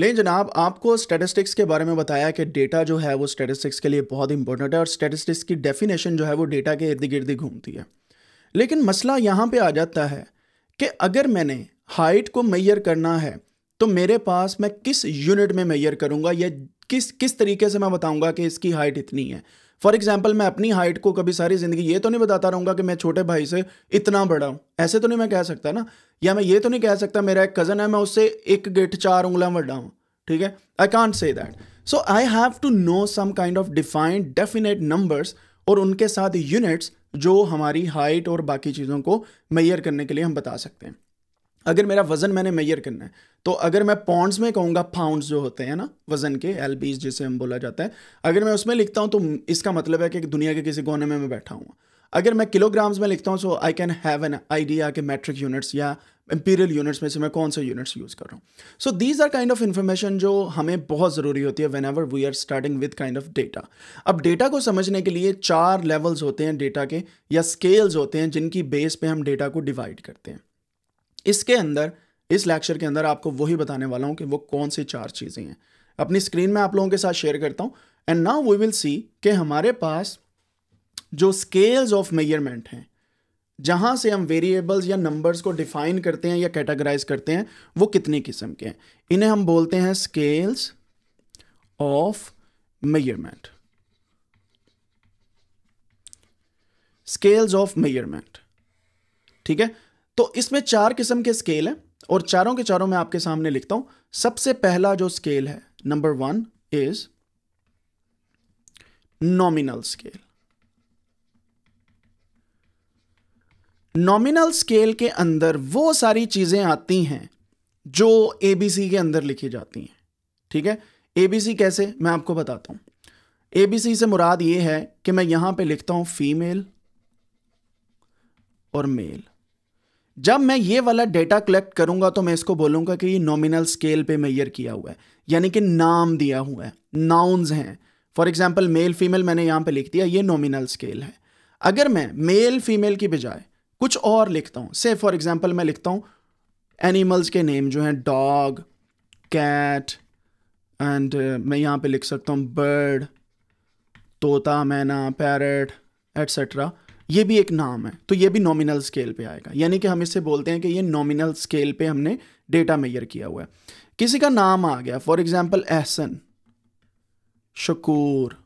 लेकिन जनाब आपको स्टेटिस्टिक्स के बारे में बताया कि डेटा जो है वो स्टेटिस्टिक्स के लिए बहुत इंपॉर्टेंट है और स्टेटिस्टिक्स की डेफिनेशन जो है वो डेटा के इर्द गिर्द घूमती है लेकिन मसला यहाँ पे आ जाता है कि अगर मैंने हाइट को मैयर करना है तो मेरे पास मैं किस यूनिट में मैयर करूँगा या किस किस तरीके से मैं बताऊँगा कि इसकी हाइट इतनी है फॉर एग्जाम्पल मैं अपनी हाइट को कभी सारी ज़िंदगी ये तो नहीं बताता रहूंगा कि मैं छोटे भाई से इतना बड़ा हूँ ऐसे तो नहीं मैं कह सकता ना या मैं ये तो नहीं कह सकता मेरा एक कज़न है मैं उससे एक गेट चार उंगला बड़ा हूँ ठीक है I can't say that so I have to know some kind of defined definite numbers और उनके साथ यूनिट्स जो हमारी हाइट और बाकी चीज़ों को मैयर करने के लिए हम बता सकते हैं अगर मेरा वज़न मैंने मैयर करना है तो अगर मैं पॉन्ड्स में कहूँगा पाउंड्स जो होते हैं ना वजन के एल जिसे हम बोला जाता है अगर मैं उसमें लिखता हूँ तो इसका मतलब है कि दुनिया के किसी कोने में मैं बैठा हूँ अगर मैं किलोग्राम्स में लिखता हूँ so I can have an idea के मैट्रिक यूनिट्स या इंपीरियल यूनिट्स में से मैं कौन से यूनिट्स यूज़ कर रहा हूँ so these are kind of information जो हमें बहुत ज़रूरी होती है whenever we are starting with kind of data अब डेटा को समझने के लिए चार लेवल्स होते हैं डेटा के या स्केल्स होते हैं जिनकी बेस पे हम डेटा को डिवाइड करते हैं इसके अंदर इस लेक्चर के अंदर आपको वही बताने वाला हूँ कि वो कौन सी चार चीज़ें हैं अपनी स्क्रीन में आप लोगों के साथ शेयर करता हूँ and now we will see कि हमारे पास जो स्केल्स ऑफ मेजरमेंट हैं जहाँ से हम वेरिएबल्स या नंबर्स को डिफाइन करते हैं या कैटेगराइज करते हैं वो कितनी किस्म के हैं इन्हें हम बोलते हैं scales of measurement scales of measurement ठीक है तो इसमें चार किस्म के स्केल हैं और चारों के चारों मैं आपके सामने लिखता हूं सबसे पहला जो स्केल है number one is nominal scale nominal scale के अंदर वो सारी चीजें आती हैं जो एबीसी के अंदर लिखी जाती हैं ठीक है एबीसी कैसे मैं आपको बताता हूं एबीसी से मुराद ये है कि मैं यहां पे लिखता हूं फीमेल और मेल जब मैं ये वाला डेटा कलेक्ट करूंगा तो मैं इसको बोलूंगा कि ये नॉमिनल स्केल पे मैयर किया हुआ है यानी कि नाम दिया हुआ है नाउन्स हैं फॉर एग्जाम्पल मेल फीमेल मैंने यहाँ पे लिख दिया ये नॉमिनल स्केल है अगर मैं मेल फीमेल की बजाय कुछ और लिखता हूँ से फॉर एग्जाम्पल मैं लिखता हूँ एनिमल्स के नेम जो हैं डॉग कैट एंड मैं यहाँ पे लिख सकता हूँ बर्ड तोता मैना पैरट एट्सट्रा ये भी एक नाम है तो ये भी नॉमिनल स्केल पे आएगा यानी कि हम इसे बोलते हैं कि ये नॉमिनल स्केल पे हमने डेटा मेयर किया हुआ है किसी का नाम आ गया फॉर एग्जाम्पल एहसन शकूर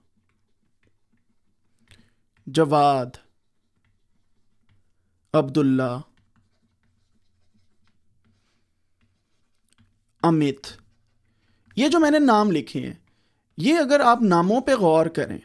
जवाद अब्दुल्ला अमित ये जो मैंने नाम लिखे हैं ये अगर आप नामों पे गौर करें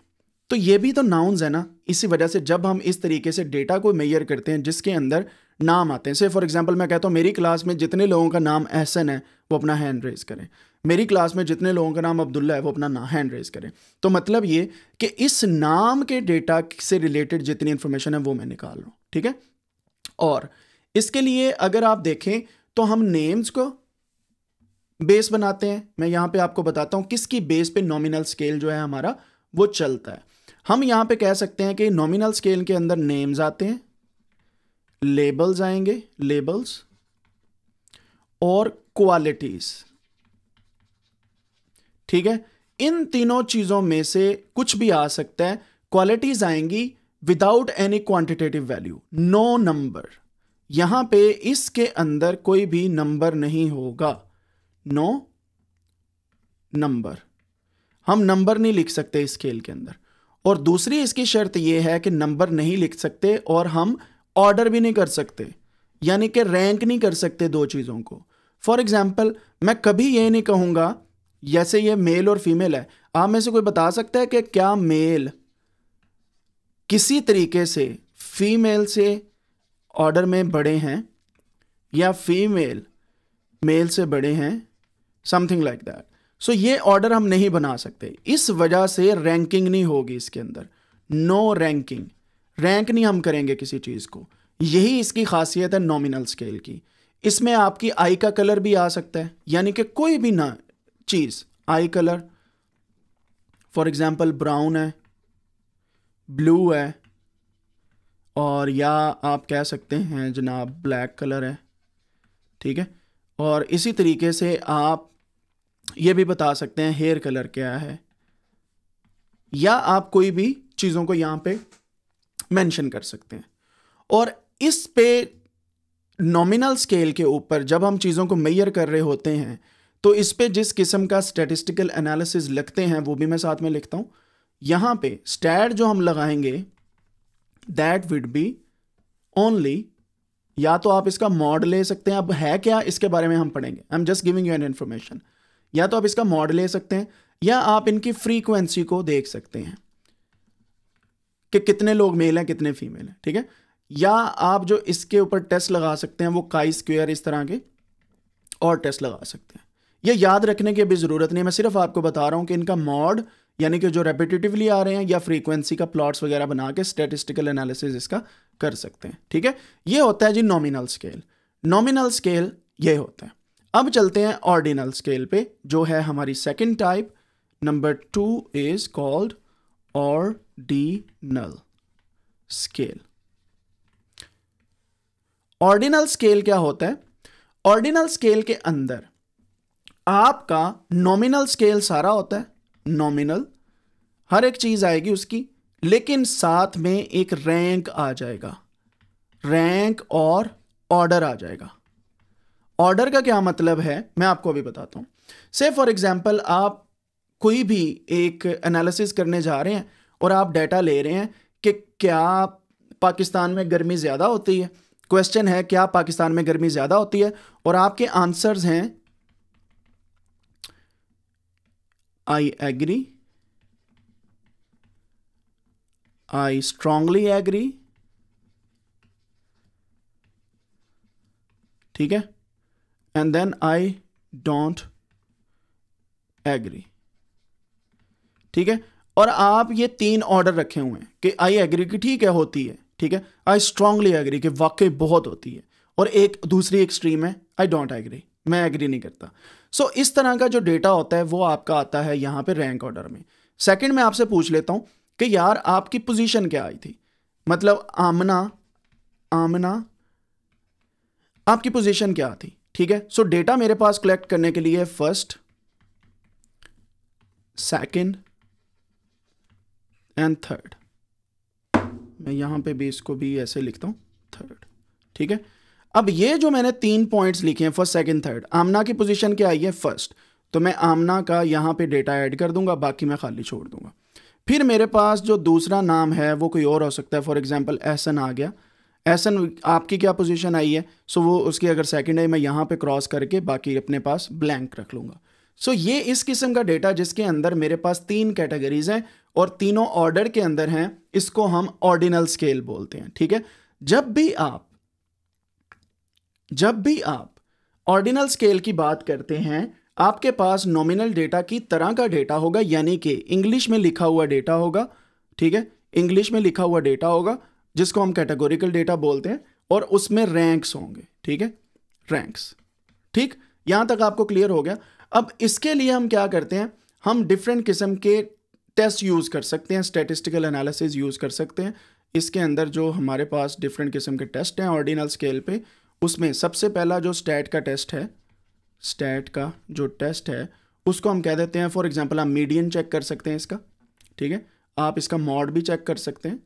तो ये भी तो नाउन्स है ना इसी वजह से जब हम इस तरीके से डेटा को मेयर करते हैं जिसके अंदर नाम आते हैं से फॉर एग्जांपल मैं कहता हूँ मेरी क्लास में जितने लोगों का नाम एहसन है वो अपना हैंड रेज करें मेरी क्लास में जितने लोगों का नाम अब्दुल्ला है वो अपना ना हैंड रेज करें तो मतलब ये कि इस नाम के डेटा से रिलेटेड जितनी इन्फॉर्मेशन है वो मैं निकाल रहा हूँ ठीक है और इसके लिए अगर आप देखें तो हम नेम्स को बेस बनाते हैं मैं यहाँ पे आपको बताता हूँ किसकी बेस पे नॉमिनल स्केल जो है हमारा वो चलता है हम यहां पे कह सकते हैं कि नॉमिनल स्केल के अंदर नेम्स आते हैं लेबल्स आएंगे लेबल्स और क्वालिटीज ठीक है इन तीनों चीजों में से कुछ भी आ सकता है क्वालिटीज आएंगी without any quantitative value no number यहां पे इसके अंदर कोई भी नंबर नहीं होगा नो नंबर हम नंबर नहीं लिख सकते स्केल के अंदर और दूसरी इसकी शर्त यह है कि नंबर नहीं लिख सकते और हम ऑर्डर भी नहीं कर सकते यानी कि रैंक नहीं कर सकते दो चीज़ों को फॉर एग्ज़ाम्पल मैं कभी ये नहीं कहूँगा जैसे ये मेल और फीमेल है आप में से कोई बता सकता है कि क्या मेल किसी तरीके से फीमेल से ऑर्डर में बड़े हैं या फीमेल मेल से बड़े हैं समथिंग लाइक दैट सो ये ऑर्डर हम नहीं बना सकते इस वजह से रैंकिंग नहीं होगी इसके अंदर नो रैंकिंग रैंक नहीं हम करेंगे किसी चीज़ को यही इसकी खासियत है नॉमिनल स्केल की इसमें आपकी आई का कलर भी आ सकता है यानी कि कोई भी ना चीज़ eye colour for example brown है ब्लू है और या आप कह सकते हैं जनाब ब्लैक कलर है ठीक है और इसी तरीके से आप ये भी बता सकते हैं हेयर कलर क्या है या आप कोई भी चीज़ों को यहाँ पे मेंशन कर सकते हैं और इस पे नॉमिनल स्केल के ऊपर जब हम चीज़ों को मैयर कर रहे होते हैं तो इस पे जिस किस्म का स्टैटिस्टिकल एनालिसिस लगते हैं वो भी मैं साथ में लिखता हूँ यहाँ पे स्टैट जो हम लगाएंगे दैट विड बी ओनली या तो आप इसका मॉड ले सकते हैं अब है क्या इसके बारे में हम पढ़ेंगे I am just giving you an information या तो आप इसका मॉड ले सकते हैं या आप इनकी फ्रीक्वेंसी को देख सकते हैं कि कितने लोग मेल हैं कितने फीमेल हैं ठीक है या आप जो इसके ऊपर टेस्ट लगा सकते हैं वो काई स्क्वेयर इस तरह के और टेस्ट लगा सकते हैं ये याद रखने की अभी ज़रूरत नहीं मैं सिर्फ आपको बता रहा हूँ कि इनका मॉड यानी कि जो रेपिटेटिवली आ रहे हैं या फ्रीक्वेंसी का प्लॉट्स वगैरह बना के स्टेटिस्टिकल एनालिसिस इसका कर सकते हैं ठीक है ये होता है जी नॉमिनल स्केल नॉमिनल स्केल ये होता है अब चलते हैं ऑर्डिनल स्केल पे जो है हमारी second type number two is called ordinal scale ordinal scale क्या होता है ऑर्डिनल स्केल के अंदर आपका नॉमिनल स्केल सारा होता है नॉमिनल हर एक चीज आएगी उसकी लेकिन साथ में एक रैंक आ जाएगा रैंक और ऑर्डर आ जाएगा ऑर्डर का क्या मतलब है मैं आपको अभी बताता हूँ से फॉर एग्ज़ाम्पल आप कोई भी एक एनालिसिस करने जा रहे हैं और आप डाटा ले रहे हैं कि क्या पाकिस्तान में गर्मी ज़्यादा होती है क्वेश्चन है क्या पाकिस्तान में गर्मी ज़्यादा होती है और आपके आंसर्स हैं I agree I strongly agree ठीक है and then I don't agree ठीक है और आप ये तीन ऑर्डर रखे हुए हैं कि आई एग्री की ठीक है होती है ठीक है आई स्ट्रांगली एग्री कि वाकई बहुत होती है और एक दूसरी एक्सट्रीम है आई डोंट एग्री मैं एग्री नहीं करता सो so, इस तरह का जो डेटा होता है वो आपका आता है यहाँ पे रैंक ऑर्डर में सेकंड मैं आपसे पूछ लेता हूँ कि यार आपकी पोजीशन क्या आई थी मतलब आमना आमना आपकी पोजिशन क्या थी ठीक है सो डेटा मेरे पास कलेक्ट करने के लिए फर्स्ट सेकंड एंड थर्ड मैं यहां पे भी इसको भी ऐसे लिखता हूं थर्ड ठीक है अब ये जो मैंने तीन पॉइंट्स लिखे हैं फर्स्ट सेकंड थर्ड आमना की पोजीशन क्या आई है फर्स्ट तो मैं आमना का यहां पे डेटा ऐड कर दूंगा बाकी मैं खाली छोड़ दूंगा फिर मेरे पास जो दूसरा नाम है वो कोई और हो सकता है फॉर एग्जाम्पल एहसन आ गया एहसन आपकी क्या पोजीशन आई है सो वो उसकी अगर सेकंड आई मैं यहाँ पे क्रॉस करके बाकी अपने पास ब्लैंक रख लूँगा सो ये इस किस्म का डेटा जिसके अंदर मेरे पास तीन कैटेगरीज हैं और तीनों ऑर्डर के अंदर हैं इसको हम ऑर्डिनल स्केल बोलते हैं ठीक है जब भी आप जब भी आप ऑर्डिनल स्केल की बात करते हैं आपके पास नॉमिनल डेटा की तरह का डेटा होगा यानी कि इंग्लिश में लिखा हुआ डेटा होगा ठीक है इंग्लिश में लिखा हुआ डेटा होगा जिसको हम कैटेगोरिकल डेटा बोलते हैं और उसमें रैंक्स होंगे ठीक है रैंक्स ठीक यहां तक आपको क्लियर हो गया अब इसके लिए हम क्या करते हैं हम डिफरेंट किस्म के टेस्ट यूज़ कर सकते हैं स्टेटिस्टिकल एनालिसिस यूज़ कर सकते हैं इसके अंदर जो हमारे पास डिफरेंट किस्म के टेस्ट हैं ऑर्डिनल स्केल पे उसमें सबसे पहला जो स्टैट का टेस्ट है स्टैट का जो टेस्ट है उसको हम कह देते हैं फॉर एग्जांपल आप मीडियन चेक कर सकते हैं इसका ठीक है आप इसका मॉड भी चेक कर सकते हैं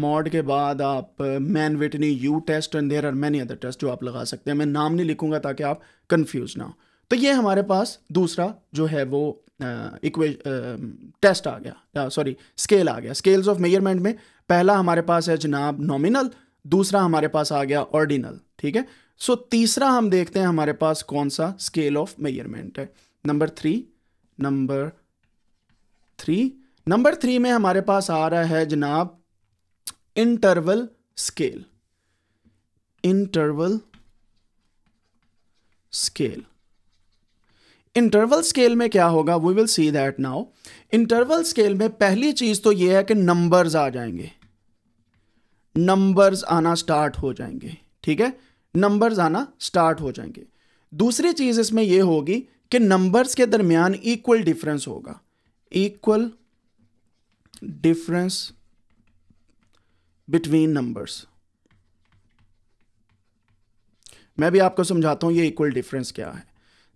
मॉड के बाद आप Mann Whitney U test and there are many other test जो आप लगा सकते हैं मैं नाम नहीं लिखूंगा ताकि आप कन्फ्यूज ना हो तो ये हमारे पास दूसरा जो है वो इक्वे टेस्ट आ गया सॉरी स्केल आ गया स्केल्स ऑफ मेजरमेंट में पहला हमारे पास है जनाब नॉमिनल दूसरा हमारे पास आ गया ऑर्डिनल ठीक है सो so, तीसरा हम देखते हैं हमारे पास कौन सा स्केल ऑफ मेजरमेंट है number three number three number three में हमारे पास आ रहा है जनाब interval scale interval scale interval scale में क्या होगा we will see that now interval scale में पहली चीज तो यह है कि नंबर्स आ जाएंगे नंबर्स आना स्टार्ट हो जाएंगे ठीक है नंबर्स आना स्टार्ट हो जाएंगे दूसरी चीज इसमें यह होगी कि नंबर्स के दरमियान इक्वल डिफरेंस होगा इक्वल डिफरेंस बिटवीन नंबर्स मैं भी आपको समझाता हूं ये इक्वल डिफरेंस क्या है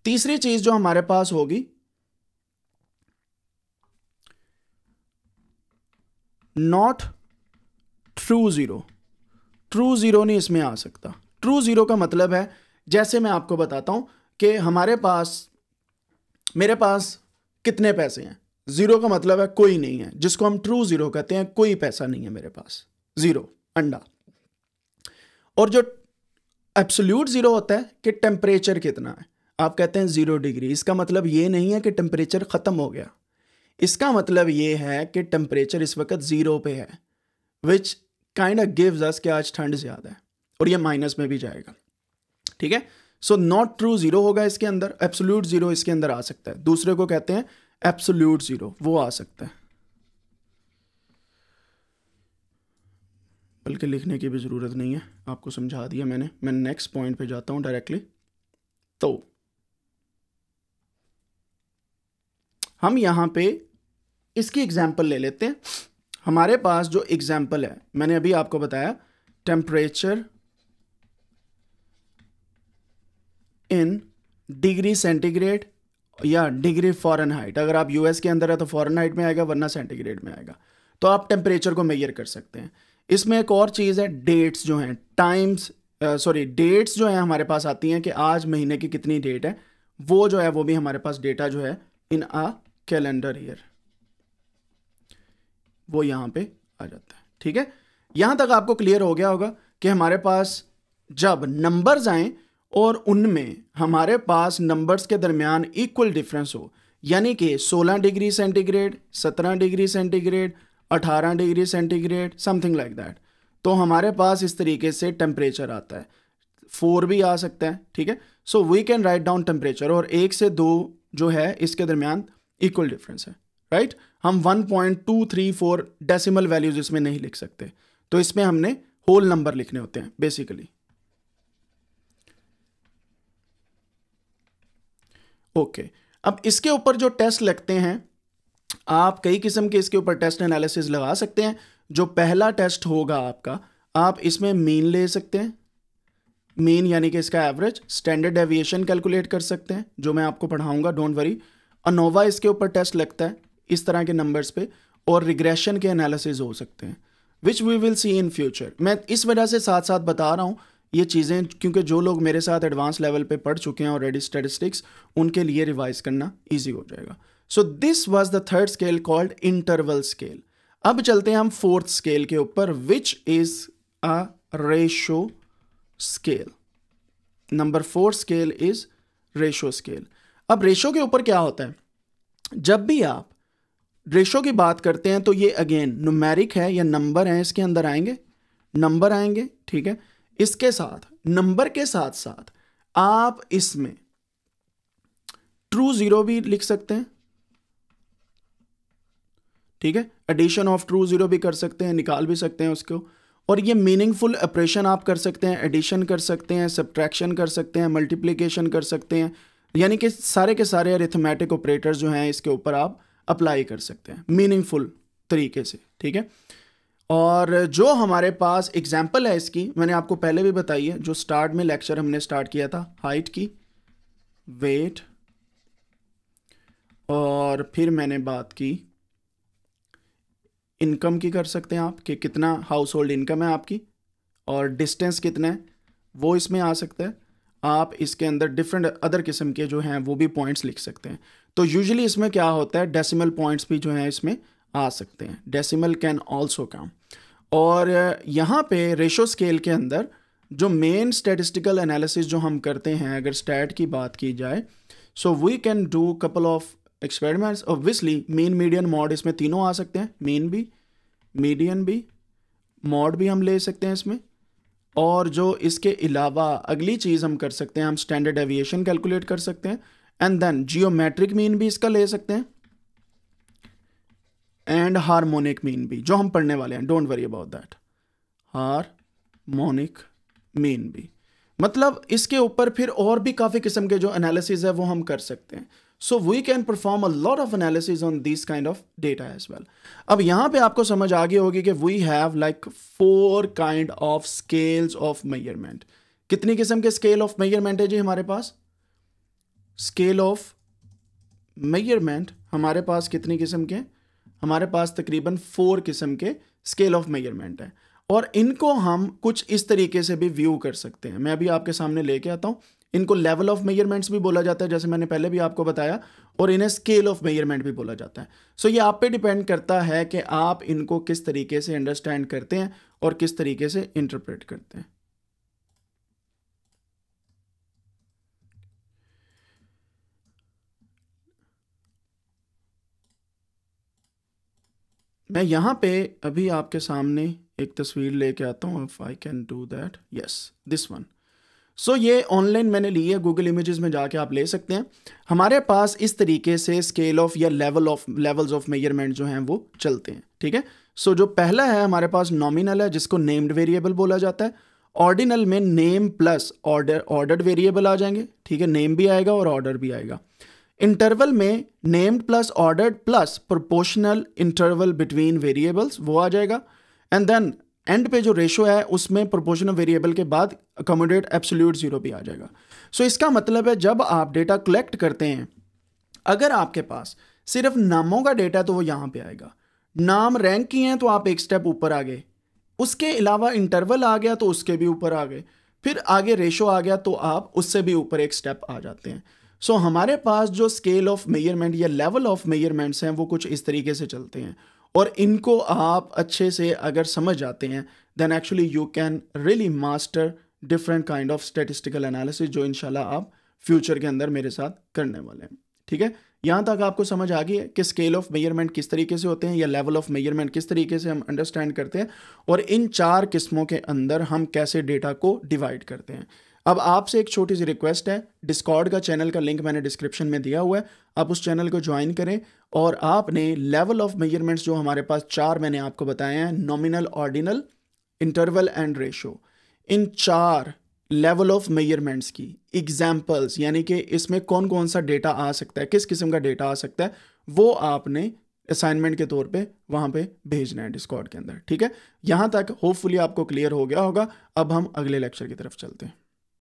तीसरी चीज जो हमारे पास होगी not true zero true zero नहीं इसमें आ सकता ट्रू जीरो का मतलब है जैसे मैं आपको बताता हूं कि हमारे पास मेरे पास कितने पैसे हैं जीरो का मतलब है कोई नहीं है जिसको हम ट्रू जीरो कहते हैं कोई पैसा नहीं है मेरे पास ज़ीरो अंडा और जो एब्सोल्यूट ज़ीरो होता है कि टेम्परेचर कितना है आप कहते हैं ज़ीरो डिग्री इसका मतलब ये नहीं है कि टेम्परेचर ख़त्म हो गया इसका मतलब ये है कि टेम्परेचर इस वक्त ज़ीरो पे है which kind of gives us कि आज ठंड ज़्यादा है और ये माइनस में भी जाएगा ठीक है सो नॉट ट्रू ज़ीरो होगा इसके अंदर एब्सोल्यूट ज़ीरो इसके अंदर आ सकता है दूसरे को कहते हैं एब्सोल्यूट ज़ीरो वो आ सकता है बल्कि लिखने की भी ज़रूरत नहीं है आपको समझा दिया मैंने मैं नेक्स्ट पॉइंट पे जाता हूँ डायरेक्टली तो हम यहाँ पे इसकी एग्जांपल ले लेते हैं हमारे पास जो एग्जांपल है मैंने अभी आपको बताया temperature in degree centigrade or degree Fahrenheit अगर आप यूएस के अंदर है तो फॉरन हाइट में आएगा वरना सेंटीग्रेड में आएगा तो आप टेम्परेचर को मेयर कर सकते हैं इसमें एक और चीज़ है डेट्स जो हैं टाइम्स सॉरी डेट्स जो है हमारे पास आती हैं कि आज महीने की कितनी डेट है वो जो है वो भी हमारे पास डेटा जो है इन आ कैलेंडर ईयर वो यहाँ पे आ जाता है ठीक है यहाँ तक आपको क्लियर हो गया होगा कि हमारे पास जब नंबर्स आए और उनमें हमारे पास नंबर्स के दरमियान इक्वल डिफरेंस हो यानी कि 16 degree centigrade 17 degree centigrade 18 degree centigrade something like that तो हमारे पास इस तरीके से टेम्परेचर आता है फोर भी आ सकता है ठीक है so we can write down temperature और एक से दो जो है इसके दरमियान इक्वल डिफरेंस है राइट right? हम 1.234 डेसिमल वैल्यूज इसमें नहीं लिख सकते तो इसमें हमने होल नंबर लिखने होते हैं बेसिकली ओके okay. अब इसके ऊपर जो टेस्ट लगते हैं आप कई किस्म के इसके ऊपर टेस्ट एनालिसिस लगा सकते हैं जो पहला टेस्ट होगा आपका आप इसमें मेन ले सकते हैं मेन यानी कि इसका एवरेज स्टैंडर्ड एविएशन कैलकुलेट कर सकते हैं जो मैं आपको पढ़ाऊंगा डोंट वरी अनोवा इसके ऊपर टेस्ट लगता है इस तरह के नंबर्स पे और रिग्रेशन के एनालिसिस हो सकते हैं which we will see in future मैं इस वजह से साथ साथ बता रहा हूँ ये चीज़ें क्योंकि जो लोग मेरे साथ एडवांस लेवल पर पढ़ चुके हैं ऑलरेडी स्टेटिस्टिक्स उनके लिए रिवाइज करना ईजी हो जाएगा so this was the third scale called interval scale अब चलते हैं हम फोर्थ स्केल के ऊपर which is a ratio scale number four scale is ratio scale अब रेशो के ऊपर क्या होता है जब भी आप रेशो की बात करते हैं तो ये अगेन नुमेरिक है या नंबर है इसके अंदर आएंगे नंबर आएंगे ठीक है इसके साथ नंबर के साथ साथ आप इसमें ट्रू ज़ीरो भी लिख सकते हैं ठीक है एडिशन ऑफ ट्रू ज़ीरो भी कर सकते हैं निकाल भी सकते हैं उसको और ये मीनिंगफुल ऑपरेशन आप कर सकते हैं एडिशन कर सकते हैं सब्ट्रैक्शन कर सकते हैं मल्टीप्लिकेशन कर सकते हैं यानी कि सारे के सारे अरिथमेटिक ऑपरेटर्स जो हैं इसके ऊपर आप अप्लाई कर सकते हैं मीनिंगफुल तरीके से ठीक है और जो हमारे पास एग्जाम्पल है इसकी मैंने आपको पहले भी बताई है जो स्टार्ट में लेक्चर हमने स्टार्ट किया था हाइट की वेट और फिर मैंने बात की इनकम की कर सकते हैं आप कि कितना हाउस होल्ड इनकम है आपकी और डिस्टेंस कितना है वो इसमें आ सकता है आप इसके अंदर डिफरेंट अदर किस्म के जो हैं वो भी पॉइंट्स लिख सकते हैं तो यूजली इसमें क्या होता है डेसिमल पॉइंट्स भी जो हैं इसमें आ सकते हैं डेसिमल कैन ऑल्सो काम और यहाँ पे रेशो स्केल के अंदर जो मेन स्टेटिस्टिकल एनालिसिस जो हम करते हैं अगर स्टैट की बात की जाए so we can do couple of experiments obviously mean median mode इसमें तीनों आ सकते हैं मेन भी मीडियन भी मॉड भी हम ले सकते हैं इसमें और जो इसके अलावा अगली चीज़ हम कर सकते हैं हम स्टैंडर्ड एविएशन कैलकुलेट कर सकते हैं एंड देन जियोमेट्रिक मीन भी इसका ले सकते हैं एंड हारमोनिक मीन भी जो हम पढ़ने वाले हैं don't worry about that harmonic mean भी मतलब इसके ऊपर फिर और भी काफ़ी किस्म के जो एनालिसिस है वो हम कर सकते हैं so we can perform a lot of analysis on this kind of data as well अब यहाँ पे आपको समझ आ गई होगी कि we have like four kind of scales of measurement कितनी किस्म के स्केल ऑफ मेजरमेंट है जी हमारे पास स्केल ऑफ मेजरमेंट हमारे पास कितनी किस्म के हमारे पास तकरीबन फोर किस्म के स्केल ऑफ मेजरमेंट है और इनको हम कुछ इस तरीके से भी व्यू कर सकते हैं मैं अभी आपके सामने लेके आता हूँ इनको लेवल ऑफ मेजरमेंट्स भी बोला जाता है जैसे मैंने पहले भी आपको बताया और इन्हें स्केल ऑफ मेजरमेंट भी बोला जाता है सो so, ये आप पे डिपेंड करता है कि आप इनको किस तरीके से अंडरस्टैंड करते हैं और किस तरीके से इंटरप्रेट करते हैं मैं यहां पे अभी आपके सामने एक तस्वीर लेके आता हूं if I can do that yes this one so ये ऑनलाइन मैंने ली है गूगल इमेजेस में जाके आप ले सकते हैं हमारे पास इस तरीके से स्केल ऑफ या level of levels of measurement जो हैं वो चलते हैं ठीक है सो जो पहला है हमारे पास नॉमिनल है जिसको नेम्ड वेरिएबल बोला जाता है ऑर्डिनल में name plus order ordered variable आ जाएंगे ठीक है नेम भी आएगा और ऑर्डर भी आएगा इंटरवल में named plus ordered plus proportional interval between variables वो आ जाएगा एंड देन एंड पे जो रेशो है उसमें प्रोपोर्शनल वेरिएबल के बाद अकोमोडेट एब्सोल्यूट ज़ीरो भी आ जाएगा सो so, इसका मतलब है जब आप डेटा कलेक्ट करते हैं अगर आपके पास सिर्फ नामों का डेटा है तो वो यहाँ पे आएगा नाम रैंक किए हैं तो आप एक स्टेप ऊपर आ गए उसके अलावा इंटरवल आ गया तो उसके भी ऊपर आ गए फिर आगे रेशो आ गया तो आप उससे भी ऊपर एक स्टेप आ जाते हैं सो so, हमारे पास जो स्केल ऑफ मेयरमेंट या लेवल ऑफ मेयरमेंट्स हैं वो कुछ इस तरीके से चलते हैं और इनको आप अच्छे से अगर समझ जाते हैं then actually you can really master different kind of statistical analysis जो इनशाला आप फ्यूचर के अंदर मेरे साथ करने वाले हैं ठीक है यहाँ तक आपको समझ आ गई है कि स्केल ऑफ मेजरमेंट किस तरीके से होते हैं या लेवल ऑफ मेजरमेंट किस तरीके से हम अंडरस्टैंड करते हैं और इन चार किस्मों के अंदर हम कैसे डेटा को डिवाइड करते हैं अब आपसे एक छोटी सी रिक्वेस्ट है डिस्कॉर्ड का चैनल का लिंक मैंने डिस्क्रिप्शन में दिया हुआ है आप उस चैनल को ज्वाइन करें और आपने लेवल ऑफ मेजरमेंट्स जो हमारे पास चार मैंने आपको बताए हैं nominal ordinal interval and ratio इन चार लेवल ऑफ मेजरमेंट्स की एग्जाम्पल्स यानी कि इसमें कौन कौन सा डेटा आ सकता है किस किस्म का डेटा आ सकता है वो आपने असाइनमेंट के तौर पे वहाँ पे भेजना है डिस्कॉर्ड के अंदर ठीक है यहाँ तक होपफुली आपको क्लियर हो गया होगा अब हम अगले लेक्चर की तरफ चलते हैं